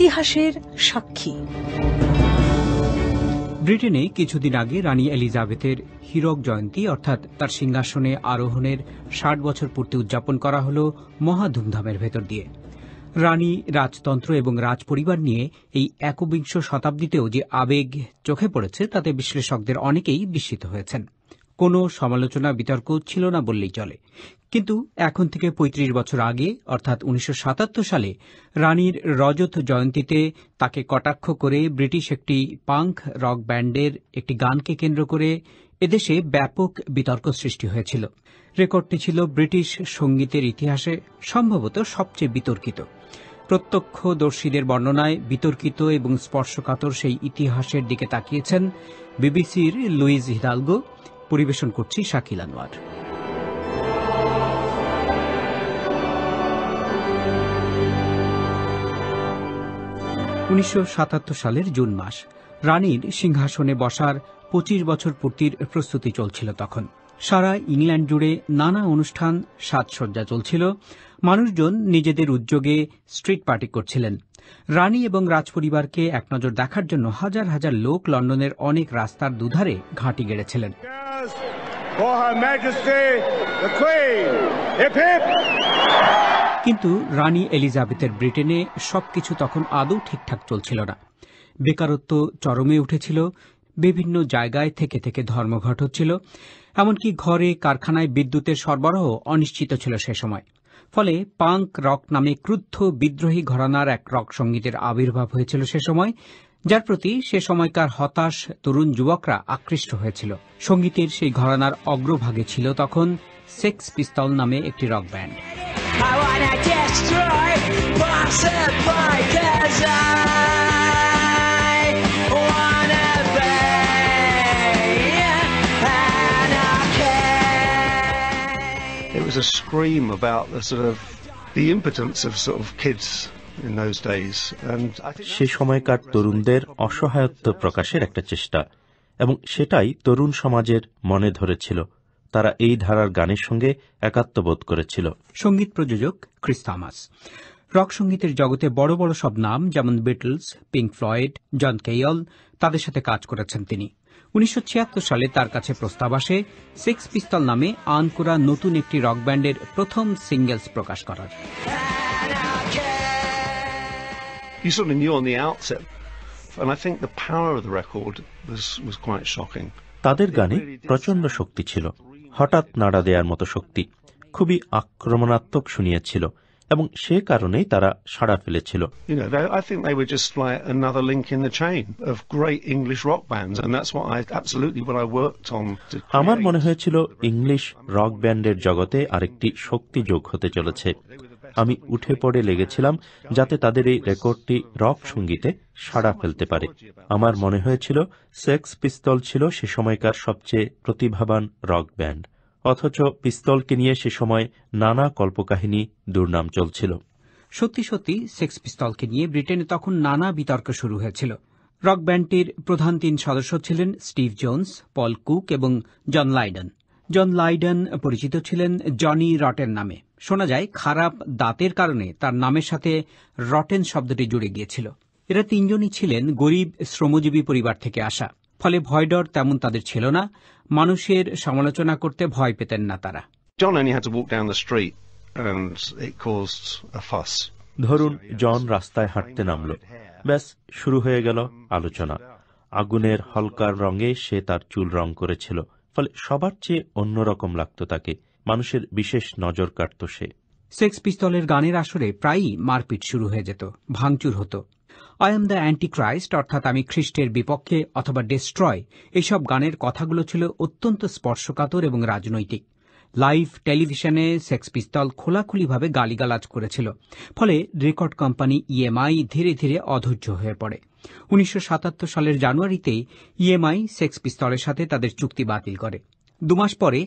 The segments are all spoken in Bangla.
ইতিহাসের সাক্ষী ব্রিটেনে কিছুদিন আগে রানী এলিজাবেথের হীরক জয়ন্তী অর্থাৎ তার সিংহাসনে আরোহণের ষাট বছর পূর্তি উদযাপন করা হল মহা ধুমধামের ভেতর দিয়ে রানী রাজতন্ত্র এবং রাজপরিবার নিয়ে এই একবিংশ শতাব্দীতেও যে আবেগ চোখে পড়েছে তাতে বিশ্লেষকদের অনেকেই বিস্মিত হয়েছেন কোনো সমালোচনা বিতর্ক ছিল না বললেই চলে কিন্তু এখন থেকে ৩৫ বছর আগে অর্থাৎ উনিশশো সালে রানীর রজত জয়ন্তীতে তাকে কটাক্ষ করে ব্রিটিশ একটি পাঙ্ক রক ব্যান্ডের একটি গানকে কেন্দ্র করে এদেশে ব্যাপক বিতর্ক সৃষ্টি হয়েছিল রেকর্ডটি ছিল ব্রিটিশ সঙ্গীতের ইতিহাসে সম্ভবত সবচেয়ে বিতর্কিত প্রত্যক্ষদর্শীদের বর্ণনায় বিতর্কিত এবং স্পর্শকাতর সেই ইতিহাসের দিকে তাকিয়েছেন বিবিসির লুইজ হিদালগো পরিবেশন করছি শাকিল আনোয়ার উনিশশো সালের জুন মাস রানীর সিংহাসনে বসার পঁচিশ বছর পূর্তির প্রস্তুতি চলছিল তখন সারা ইংল্যান্ড জুড়ে নানা অনুষ্ঠান সাজসজ্জা চলছিল মানুষজন নিজেদের উদ্যোগে স্ট্রিট পার্টি করছিলেন রানী এবং রাজপরিবারকে একনজর দেখার জন্য হাজার হাজার লোক লন্ডনের অনেক রাস্তার দুধারে ঘাঁটি গেড়েছিলেন For Her Majesty, the Queen. Hip hip! কিন্তু রানী এলিজাবেথের ব্রিটেনে সবকিছু তখন আদৌ ঠিকঠাক চলছিল না বেকারত্ব চরমে উঠেছিল বিভিন্ন জায়গায় থেকে থেকে ধর্মঘট হচ্ছিল এমনকি ঘরে কারখানায় বিদ্যুতের সরবরাহ অনিশ্চিত ছিল সে সময় ফলে পাঙ্ক রক নামে ক্রুদ্ধ বিদ্রোহী ঘরানার এক রক সঙ্গীতের আবির্ভাব হয়েছিল সে সময় যার প্রতি সে সময়কার হতাশ তরুণ যুবকরা আকৃষ্ট হয়েছিল সঙ্গীতের সেই ঘরানার অগ্রভাগে ছিল তখন সেক্স পিস্তল নামে একটি rock band was a scream about the sort of the impotence of sort of kids in those days and সে সময়কার তরুণদের অসহায়ত্ব প্রকাশের একটা চেষ্টা এবং সেটাই তরুণ সমাজের মনে ধরেছিল তারা এই ধারার গানের সঙ্গে একাত্মবোধ করেছিল সঙ্গীত প্রযোজক ক্রিস্তামাস রক সঙ্গীতের জগতে বড় বড় সব নাম যেমন Beatles Pink Floyd John Cale তাদের সাথে কাজ করেছেন তিনি উনিশশো সালে তার কাছে প্রস্তাব আসে সিক্স পিস্তল নামে আনকুরা নতুন একটি রক ব্যান্ডের প্রথম সিঙ্গেলস প্রকাশ করার তাদের গানে প্রচন্ড শক্তি ছিল হঠাৎ নাড়া দেওয়ার মতো শক্তি খুবই আক্রমণাত্মক শুনিয়েছিল এবং সে কারণেই তারা সাড়া ফেলেছিল আমার মনে হয়েছিল ইংলিশ রক ব্যান্ডের জগতে আরেকটি শক্তি যোগ হতে চলেছে আমি উঠে পড়ে লেগেছিলাম যাতে তাদের এই রেকর্ডটি রক সঙ্গীতে সাড়া ফেলতে পারে আমার মনে হয়েছিল সেক্স পিস্তল ছিল সে সময়কার সবচেয়ে প্রতিভাবান রক ব্যান্ড অথচ পিস্তলকে নিয়ে সে সময় নানা কল্পকাহিনী দুর্নাম চলছিল সত্যি সত্যি সেক্স পিস্তলকে নিয়ে ব্রিটেনে তখন নানা বিতর্ক শুরু হয়েছিল রক ব্যান্ডটির প্রধান তিন সদস্য ছিলেন স্টিভ জোন্স পল কুক এবং জন লাইডন জন লাইডেন পরিচিত ছিলেন জনি রটেন নামে শোনা যায় খারাপ দাঁতের কারণে তার নামের সাথে রটেন শব্দটি জুড়ে গিয়েছিল এরা তিনজনই ছিলেন গরিব শ্রমজীবী পরিবার থেকে আসা ফলে ভয়ডর তেমন তাদের ছিল না মানুষের সমালোচনা করতে ভয় পেতেন না তারা ধরুন জন রাস্তায় হাঁটতে নামল ব্যাস শুরু হয়ে গেল আলোচনা আগুনের হলকার রঙে সে তার চুল রং করেছিল ফলে সবার চেয়ে অন্যরকম লাগত তাকে মানুষের বিশেষ নজর কাটত সে সেক্স পিস্তলের গানের আসরে প্রায়ই মারপিট শুরু হয়ে যেত ভাঙচুর হতো I am the Antichrist অর্থাৎ আমি খ্রিস্টের বিপক্ষে অথবা ডেস্ট্রয় এসব গানের কথাগুলো ছিল অত্যন্ত স্পর্শকাতর এবং রাজনৈতিক লাইভ টেলিভিশনে সেক্স পিস্তল খোলাখুলিভাবে গালিগালাজ করেছিল ফলে রেকর্ড কোম্পানি ইএমআই e ধীরে ধীরে অধৈর্য হয়ে পড়ে উনিশশো সালের জানুয়ারিতে ইএমআই সেক্স পিস্তলের সাথে তাদের চুক্তি বাতিল করে দুমাস পরে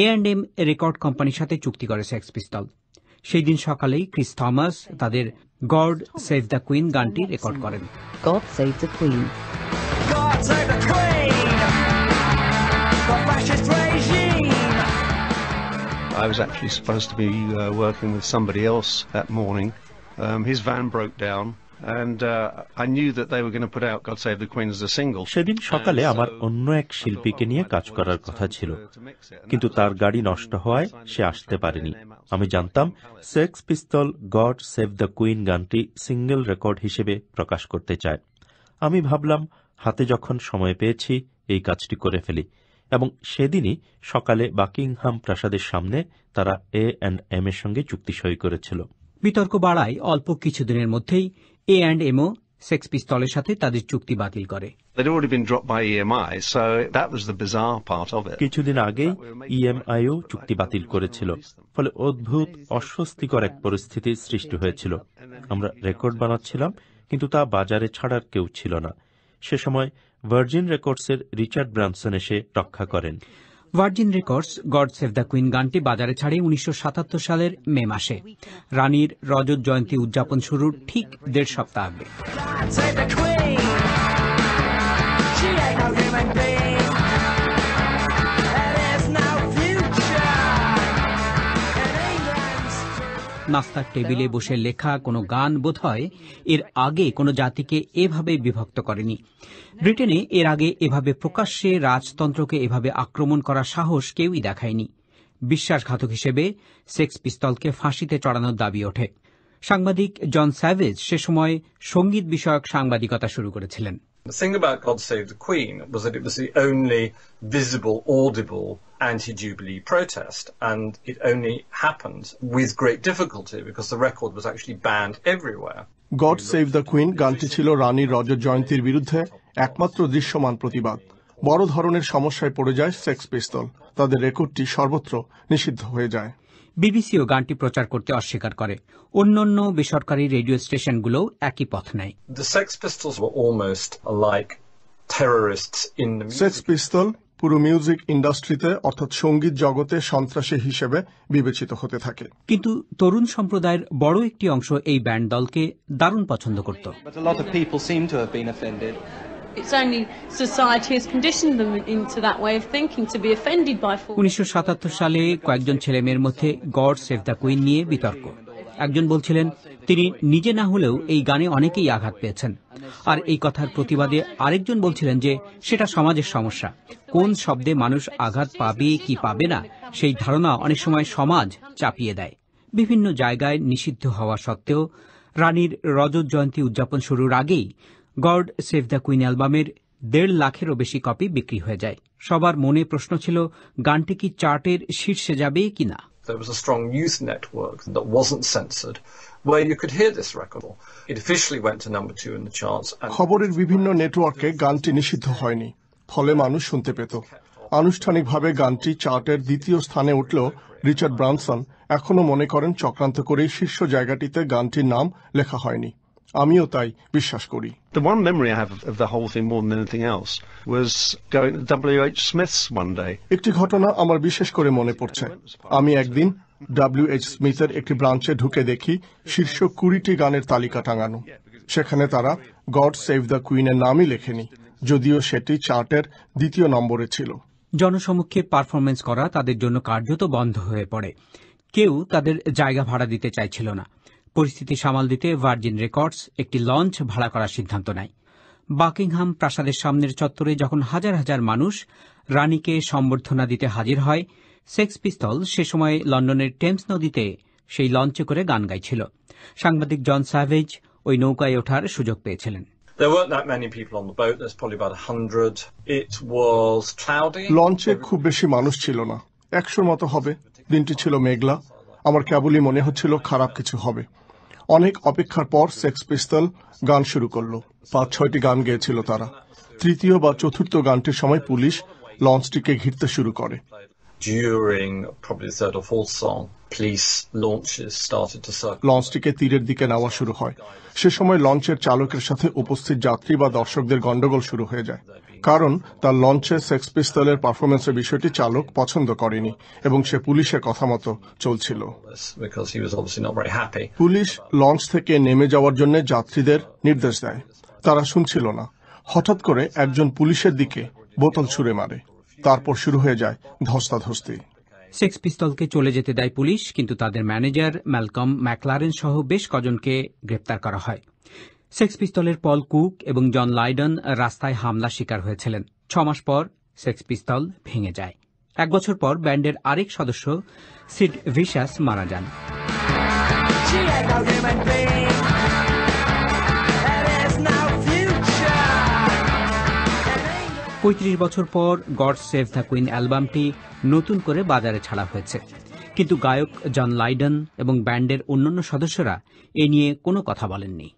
এ অ্যান্ড এম রেকর্ড কোম্পানির সাথে চুক্তি করে সেক্স পিস্তল সেই দিন সকালেই ক্রিস থমাস তাদের গড সেভ দ্য কুইন গানটি রেকর্ড করেন I was actually supposed to be uh, working with somebody else that morning. Um, his van broke down. and uh, I knew that they were going to put out God Save the Queen as a single. সেদিন সকালে আমার অন্য এক শিল্পীকে নিয়ে কাজ করার কথা ছিল কিন্তু তার গাড়ি নষ্ট হওয়ায় সে আসতে পারেনি আমি জানতাম Sex Pistol God save the Queen গানটি সিঙ্গেল রেকর্ড হিসেবে প্রকাশ করতে চায় আমি ভাবলাম হাতে যখন সময় পেয়েছি এই কাজটি করে ফেলি এবং সেদিনই সকালে বাকিংহাম প্রাসাদের সামনে তারা এ অ্যান্ড এম এর সঙ্গে চুক্তি সই করেছিল বিতর্ক বাড়ায় অল্প কিছুদিনের মধ্যেই এ অ্যান্ড এমও সেক্স পিস্তলের সাথে তাদের চুক্তি বাতিল করে e কিছুদিন আগে e ও চুক্তি বাতিল করেছিল ফলে অদ্ভুত অস্বস্তিকর এক পরিস্থিতির সৃষ্টি হয়েছিল আমরা রেকর্ড বানাচ্ছিলাম কিন্তু তা বাজারে ছাড়ার কেউ ছিল না সে সময় ভার্জিন রেকর্ডসের রিচার্ড ব্রানসন এসে রক্ষা করেন Virgin Records God save the Queen গানটি বাজারে ছাড়ে উনিশশো সালের মে মাসে রানীর রজত জয়ন্তী উদযাপন শুরুর ঠিক দেড় সপ্তাহ আগে নাস্তার টেবিলে বসে লেখা কোনো গান বোধ হয় এর আগে কোনো জাতিকে এভাবে বিভক্ত করেনি ব্রিটেনে এর আগে এভাবে প্রকাশ্যে রাজতন্ত্রকে এভাবে আক্রমণ করার সাহস কেউই দেখায়নি বিশ্বাসঘাতক হিসেবে সেক্স পিস্তলকে ফাঁসিতে চড়ানোর দাবি ওঠে সাংবাদিক জন স্যাভেজ সে সময় সঙ্গীত বিষয়ক সাংবাদিকতা শুরু করেছিলেন The thing about God Save the Queen was that it was the only visible, audible anti Jubilee protest, and it only happened with great difficulty because the record was actually banned everywhere. God save the Queen গানটি ছিল রানী রজত জয়ন্তীর বিরুদ্ধে একমাত্র দৃশ্যমান প্রতিবাদ বড় ধরনের সমস্যায় পড়ে যায় সেক্স পিস্তল তাদের রেকর্ডটি সর্বত্র নিষিদ্ধ হয়ে যায় বিবিসিও গানটি প্রচার করতে অস্বীকার করে অন্যান্য বেসরকারি রেডিও স্টেশনগুলোও একই পথ নেয় পিস্তল পুরো মিউজিক ইন্ডাস্ট্রিতে অর্থাৎ সঙ্গীত জগতে সন্ত্রাসী হিসেবে বিবেচিত হতে থাকে কিন্তু তরুণ সম্প্রদায়ের বড় একটি অংশ এই ব্যান্ড দলকে দারুণ পছন্দ করত It's only society has conditioned them into that way of thinking to be offended by 1977 সালে কয়েকজন মধ্যে গড সেভ দ্য কুইন নিয়ে বিতর্ক একজন বলছিলেন তিনি নিজে না হলেও এই গানে অনেকেই আঘাত পেয়েছেন আর এই কথার প্রতিবাদে আরেকজন বলছিলেন যে সেটা সমাজের সমস্যা কোন শব্দে মানুষ আঘাত পাবে কি পাবে না সেই ধারণা অনেক সময় সমাজ চাপিয়ে দেয় বিভিন্ন জায়গায় নিষিদ্ধ হওয়া সত্ত্বেও রানীর রজত জয়ন্তী উদযাপন শুরুর আগেই গড সেভ দ্য কুইন অ্যালবামের দেড় লাখেরও বেশি কপি বিক্রি হয়ে যায় সবার মনে প্রশ্ন ছিল গানটি কি চার্টের শীর্ষে যাবে কিনা There was a strong youth network that wasn't censored, where you could hear this record. It officially went to number two in the charts. খবরের বিভিন্ন নেটওয়ার্কে গানটি নিষিদ্ধ হয়নি ফলে মানুষ শুনতে পেত আনুষ্ঠানিকভাবে গানটি চার্টের দ্বিতীয় স্থানে উঠলেও রিচার্ড ব্রানসন এখনও মনে করেন চক্রান্ত করে শীর্ষ জায়গাটিতে গানটির নাম লেখা হয়নি আমিও তাই বিশ্বাস করি The one memory I have of the whole thing more than anything else was going to W.H. Smith's one day. একটি ঘটনা আমার বিশেষ করে মনে পড়ছে আমি একদিন WH এইচ স্মিথের একটি ব্রাঞ্চে ঢুকে দেখি শীর্ষ কুড়িটি গানের তালিকা টাঙানো সেখানে তারা গড সেভ দ্য কুইনের নামই লেখেনি যদিও সেটি চার্টের দ্বিতীয় নম্বরে ছিল জনসমক্ষে পারফরমেন্স করা তাদের জন্য কার্যত বন্ধ হয়ে পড়ে কেউ তাদের জায়গা ভাড়া দিতে চাইছিল না পরিস্থিতি সামাল দিতে ভার্জিন রেকর্ডস একটি লঞ্চ ভাড়া করার সিদ্ধান্ত নেয় বাকিংহাম প্রাসাদের সামনের চত্বরে যখন হাজার হাজার মানুষ রানীকে সম্বর্ধনা দিতে হাজির হয় সেক্স পিস্তল সে সময় লন্ডনের টেমস নদীতে সেই লঞ্চে করে গান গাইছিল সাংবাদিক জন সাভেজ ওই নৌকায় ওঠার সুযোগ পেয়েছিলেন লঞ্চে খুব বেশি মানুষ ছিল না একশোর মতো হবে দিনটি ছিল মেঘলা আমার কেবলই মনে হচ্ছিল খারাপ কিছু হবে অনেক অপেক্ষার পর সেক্স পিস্তল গান শুরু করলো পাঁচ ছয়টি গান গেয়েছিল তারা তৃতীয় বা চতুর্থ গানটির সময় পুলিশ লঞ্চটিকে ঘিরতে শুরু করে During probably the third or fourth song, লঞ্চটিকে তীরের দিকে নেওয়া শুরু হয় সে সময় লঞ্চের চালকের সাথে উপস্থিত যাত্রী বা দর্শকদের গন্ডগোল শুরু হয়ে যায় কারণ তার লঞ্চে সেক্স পিস্তলের পারফরমেন্সের বিষয়টি চালক পছন্দ করেনি এবং সে পুলিশের কথা মতো চলছিল পুলিশ লঞ্চ থেকে নেমে যাওয়ার জন্য যাত্রীদের নির্দেশ দেয় তারা শুনছিল না হঠাৎ করে একজন পুলিশের দিকে বোতল ছুড়ে মারে তারপর শুরু হয়ে যায় ধস্তাধস্তি সেক্স পিস্তলকে চলে যেতে দেয় পুলিশ কিন্তু তাদের ম্যানেজার ম্যালকম ম্যাকলারেন সহ বেশ কজনকে গ্রেপ্তার করা হয় সেক্স পিস্তলের পল কুক এবং জন লাইডন রাস্তায় হামলা শিকার হয়েছিলেন ছমাস পর সেক্স পিস্তল ভেঙে যায় এক বছর পর ব্যান্ডের আরেক সদস্য সিড ভিশাস মারা যান পঁয়ত্রিশ বছর পর গড সেভ দ্য কুইন অ্যালবামটি নতুন করে বাজারে ছাড়া হয়েছে কিন্তু গায়ক জন লাইডন এবং ব্যান্ডের অন্যান্য সদস্যরা এ নিয়ে কোনো কথা বলেননি